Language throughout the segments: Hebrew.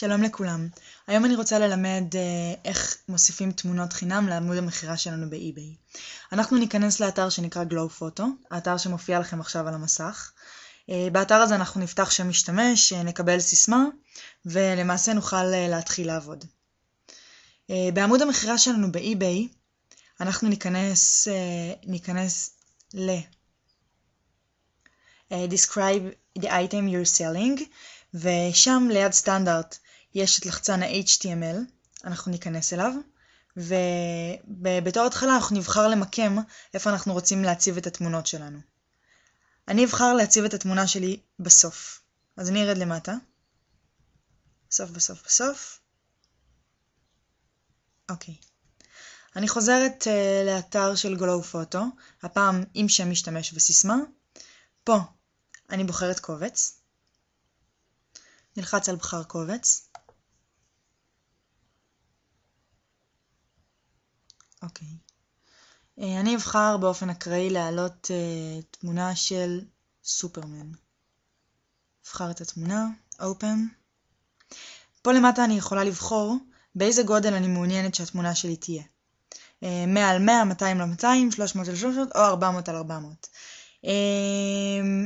שלום לכולם, היום אני רוצה ללמד אה, איך מוסיפים תמונות חינם לעמוד המכירה שלנו באי-ביי. אנחנו ניכנס לאתר שנקרא GlowPhoto, האתר שמופיע לכם עכשיו על המסך. אה, באתר הזה אנחנו נפתח שם משתמש, אה, נקבל סיסמה, ולמעשה נוכל אה, להתחיל לעבוד. אה, בעמוד המכירה שלנו באי-ביי, אנחנו ניכנס, אה, ניכנס ל... Uh, Describe the item you're selling ושם ליד סטנדרט יש את לחצן ה-HTML, אנחנו ניכנס אליו, ובתור התחלה אנחנו נבחר למקם איפה אנחנו רוצים להציב את התמונות שלנו. אני אבחר להציב את התמונה שלי בסוף, אז אני ארד למטה, בסוף בסוף בסוף, אוקיי. אני חוזרת uh, לאתר של גלו פוטו, הפעם עם שם משתמש וסיסמה. פה אני בוחרת קובץ, נלחץ על בחר קובץ, אוקיי. Okay. אה, אני אבחר באופן אקראי להעלות uh, תמונה של סופרמן. אבחר את התמונה, Open. פה למטה אני יכולה לבחור באיזה גודל אני מעוניינת שהתמונה שלי תהיה. 100 אה, על 100, 200 על 200, 300 על 300 או 400 על 400.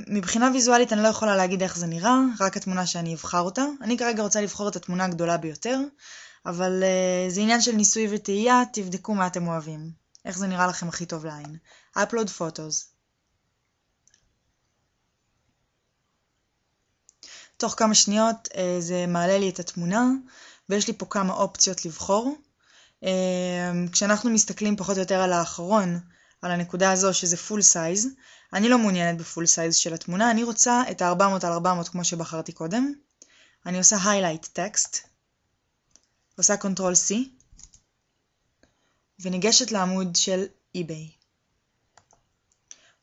מבחינה ויזואלית אני לא יכולה להגיד איך זה נראה, רק התמונה שאני אבחר אותה. אני כרגע רוצה לבחור את התמונה הגדולה ביותר, אבל uh, זה עניין של ניסוי וטעייה, תבדקו מה אתם אוהבים. איך זה נראה לכם הכי טוב לעין. upload photos. תוך כמה שניות uh, זה מעלה לי את התמונה, ויש לי פה כמה אופציות לבחור. Uh, כשאנחנו מסתכלים פחות או יותר על האחרון, על הנקודה הזו שזה full size, אני לא מעוניינת בפול סייז של התמונה, אני רוצה את ה-400 על 400 כמו שבחרתי קודם. אני עושה highlight text, עושה קונטרול C וניגשת לעמוד של eBay.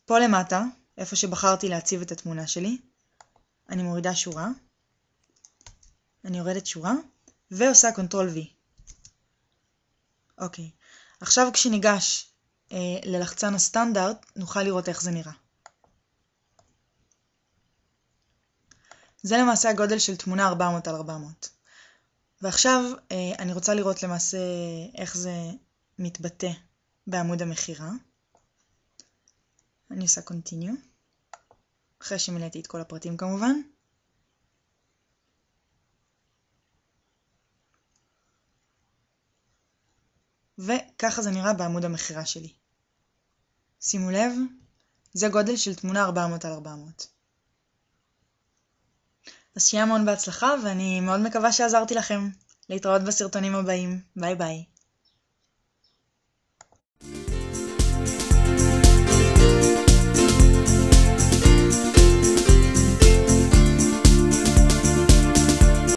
פה למטה, איפה שבחרתי להציב את התמונה שלי, אני מורידה שורה, אני יורדת שורה, ועושה קונטרול V. אוקיי, עכשיו כשניגש אה, ללחצן הסטנדרט, נוכל לראות איך זה נראה. זה למעשה הגודל של תמונה 400 על 400. ועכשיו אה, אני רוצה לראות למעשה איך זה מתבטא בעמוד המכירה. אני עושה continue, אחרי שמילאתי את כל הפרטים כמובן. וככה זה נראה בעמוד המכירה שלי. שימו לב, זה גודל של תמונה 400 על 400. אז שיהיה המון בהצלחה ואני מאוד מקווה שעזרתי לכם. להתראות בסרטונים הבאים. ביי ביי.